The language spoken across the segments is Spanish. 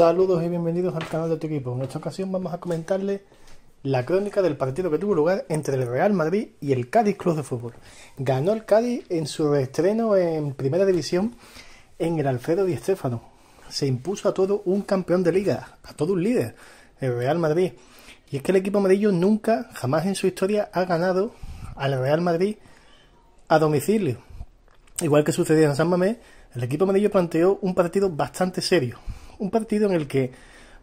Saludos y bienvenidos al canal de tu equipo. En esta ocasión vamos a comentarles la crónica del partido que tuvo lugar entre el Real Madrid y el Cádiz Club de Fútbol. Ganó el Cádiz en su estreno en Primera División en el Alfredo Di Stéfano. Se impuso a todo un campeón de liga, a todo un líder, el Real Madrid. Y es que el equipo amarillo nunca, jamás en su historia, ha ganado al Real Madrid a domicilio. Igual que sucedió en San Mamés, el equipo amarillo planteó un partido bastante serio, un partido en el que,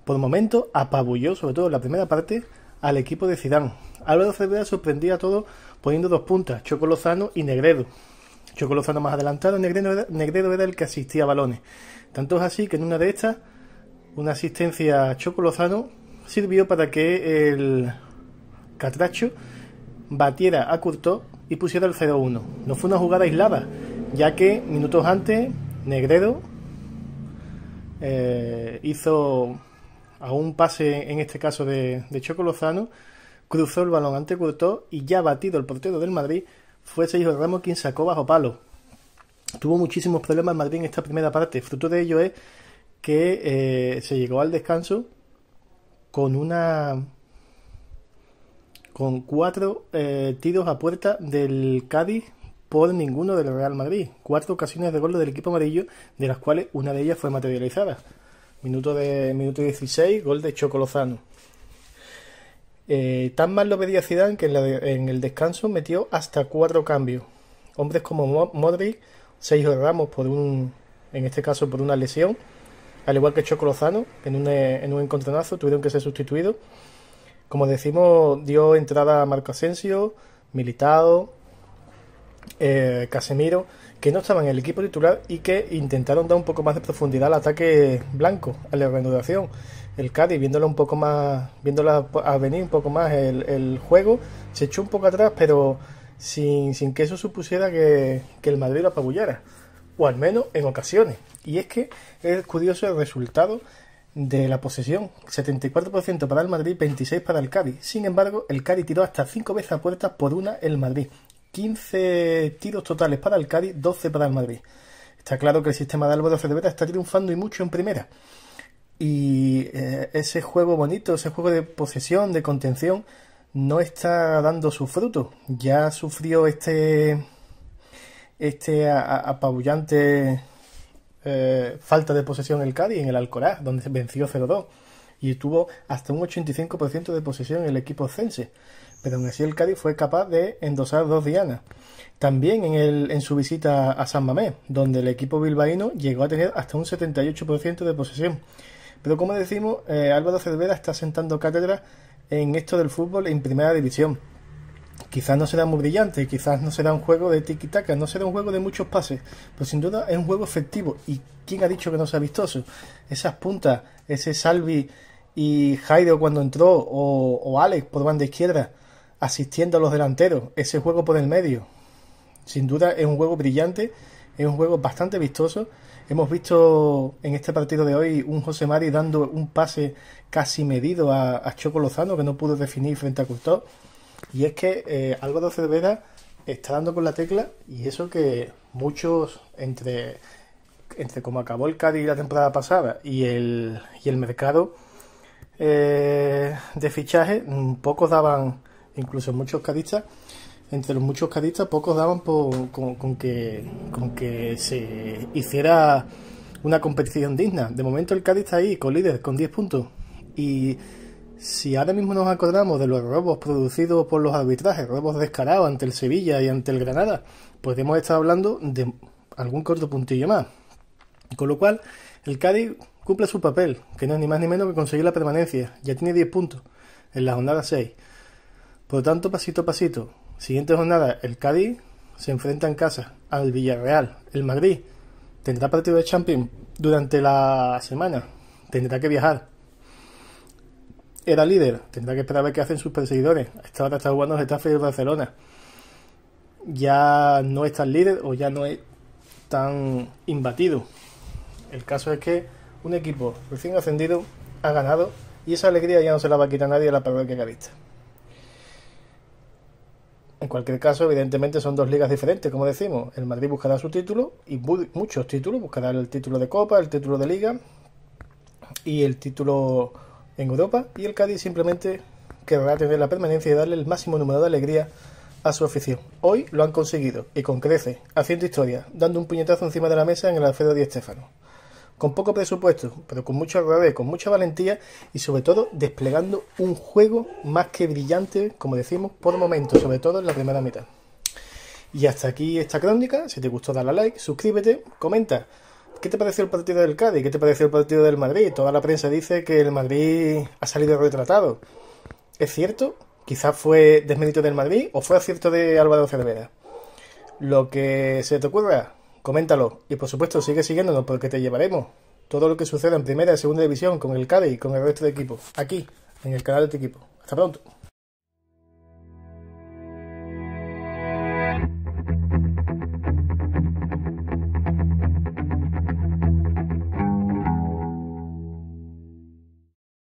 por momento, apabulló, sobre todo en la primera parte, al equipo de Zidane. Álvaro Cervera sorprendía a todos poniendo dos puntas, Chocolozano y Negredo. Chocolozano más adelantado, Negredo era, el que asistía a balones. Tanto es así que en una de estas, una asistencia a Chocolozano sirvió para que el Catracho batiera a Curto y pusiera el 0-1. No fue una jugada aislada, ya que minutos antes Negredo eh, hizo a un pase, en este caso de, de Choco Lozano, cruzó el balón ante Courtois y ya batido el portero del Madrid, fue Sergio Ramos quien sacó bajo palo. Tuvo muchísimos problemas en Madrid en esta primera parte. Fruto de ello es que eh, se llegó al descanso con una con cuatro eh, tiros a puerta del Cádiz por ninguno del Real Madrid. Cuatro ocasiones de gol del equipo amarillo, de las cuales una de ellas fue materializada. Minuto, de, minuto 16, gol de Chocolozano. Eh, tan mal lo pedía Zidane que en, el descanso metió hasta cuatro cambios. Hombres como Modric, Sergio Ramos por un, en este caso por una lesión, al igual que Chocolozano, en un, en un encontronazo tuvieron que ser sustituidos. Como decimos, dio entrada a Marco Asensio, Militado, eh, Casemiro, que no estaba en el equipo titular y que intentaron dar un poco más de profundidad al ataque blanco, a la reanudación. El Cádiz, viéndola un poco más, viéndola a venir un poco más el, juego, se echó un poco atrás, pero sin, que eso supusiera que, el Madrid lo apabullara, o al menos en ocasiones. Y es que es curioso el resultado de la posesión, 74% para el Madrid, 26% para el Cádiz. Sin embargo, el Cádiz tiró hasta 5 veces a puertas por una el Madrid. 15 tiros totales para el Cádiz, 12 para el Madrid. Está claro que el sistema de Álvaro Cervera está triunfando y mucho en primera. Y eh, ese juego bonito, ese juego de posesión, de contención, no está dando su fruto. Ya sufrió este, este apabullante eh, falta de posesión el Cádiz en el Alcoraz, donde venció 0-2. Y tuvo hasta un 85% de posesión el equipo cense pero aún así el Cádiz fue capaz de endosar dos dianas. También en, el, en su visita a San Mamés, donde el equipo bilbaíno llegó a tener hasta un 78% de posesión. Pero como decimos, eh, Álvaro Cervera está sentando cátedra en esto del fútbol en primera división. Quizás no será muy brillante, quizás no será un juego de tiki-taka, no será un juego de muchos pases, pero sin duda es un juego efectivo. ¿Y quién ha dicho que no sea vistoso? Esas puntas, ese Salvi y Jairo cuando entró, o, o Alex por banda izquierda, asistiendo a los delanteros, ese juego por el medio. Sin duda es un juego brillante, es un juego bastante vistoso. Hemos visto en este partido de hoy un José Mari dando un pase casi medido a, Choco Lozano que no pudo definir frente a Custó. Y es que Álvaro eh, Cervera está dando con la tecla y eso que muchos entre, entre como acabó el Cádiz la temporada pasada y el, y el mercado eh, de fichaje, mm, pocos daban incluso muchos cadistas, entre los muchos cadistas, pocos daban por, con, que, con que se hiciera una competición digna. De momento el Cádiz está ahí con líder, con 10 puntos. Y si ahora mismo nos acordamos de los robos producidos por los arbitrajes, robos descarados ante el Sevilla y ante el Granada, podemos pues estar hablando de algún corto puntillo más. Con lo cual, el Cádiz cumple su papel, que no es ni más ni menos que conseguir la permanencia. Ya tiene 10 puntos en la jornada 6. Por lo tanto, pasito a pasito. Siguiente jornada, el Cádiz se enfrenta en casa al Villarreal. El Madrid tendrá partido de Champions durante la semana. Tendrá que viajar. Era líder, tendrá que esperar a ver qué hacen sus perseguidores. Estaba esta hora está jugando el Getafe Barcelona. Ya no es tan líder o ya no es tan imbatido. El caso es que un equipo recién ascendido ha ganado y esa alegría ya no se la va a quitar nadie a la que visto. En cualquier caso, evidentemente son dos ligas diferentes, como decimos. El Madrid buscará su título y muchos títulos. Buscará el título de Copa, el título de Liga y el título en Europa. Y el Cádiz simplemente querrá tener la permanencia y darle el máximo número de alegría a su afición. Hoy lo han conseguido y con Crece, haciendo historia, dando un puñetazo encima de la mesa en el Alfredo Di Estefano con poco presupuesto, pero con mucha revés con mucha valentía y sobre todo desplegando un juego más que brillante, como decimos, por momentos, sobre todo en la primera mitad. Y hasta aquí esta crónica, si te gustó dale a like, suscríbete, comenta. ¿Qué te pareció el partido del Cádiz? ¿Qué te pareció el partido del Madrid? Toda la prensa dice que el Madrid ha salido retratado. ¿Es cierto? Quizás fue desmérito del Madrid o fue acierto de Álvaro Cervera. Lo que se te ocurra, Coméntalo y por supuesto sigue siguiéndonos porque te llevaremos todo lo que suceda en primera y segunda división con el Cade y con el resto de equipos aquí en el canal de tu equipo. Hasta pronto.